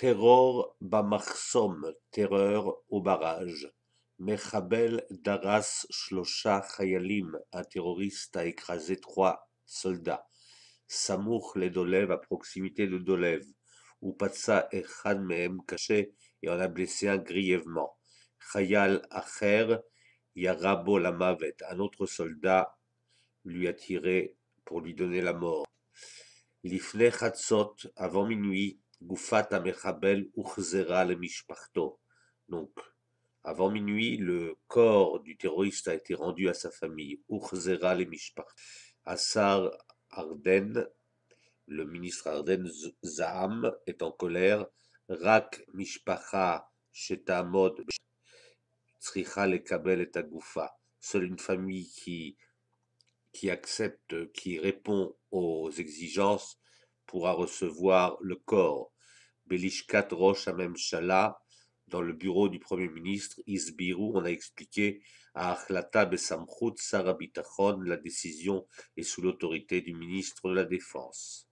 Terror Bamarsom, terreur au barrage. Mechabel Daras Shlosha Chayalim, un terroriste a écrasé trois soldats. Samour les Dolev à proximité de Dolev. Upatsa Echan Mehem caché et en a blessé un grièvement. Chayal Acher Yarabo Lamavet, un autre soldat lui a tiré pour lui donner la mort. L'Ifne avant minuit, Goufat Amechabel Uchzera le Donc, avant minuit, le corps du terroriste a été rendu à sa famille. Uchzera le Assar Arden, le ministre Arden Zaham, est en colère. Rak Mishpacha Shetamod Tzricha le Kabel et Agoufa. Seule une famille qui, qui accepte, qui répond aux exigences pourra recevoir le corps. Belishkat Rosh Amemshala, dans le bureau du Premier ministre, Isbiru, on a expliqué à Akhlata Besamchut Sarabitachon, la décision est sous l'autorité du ministre de la Défense.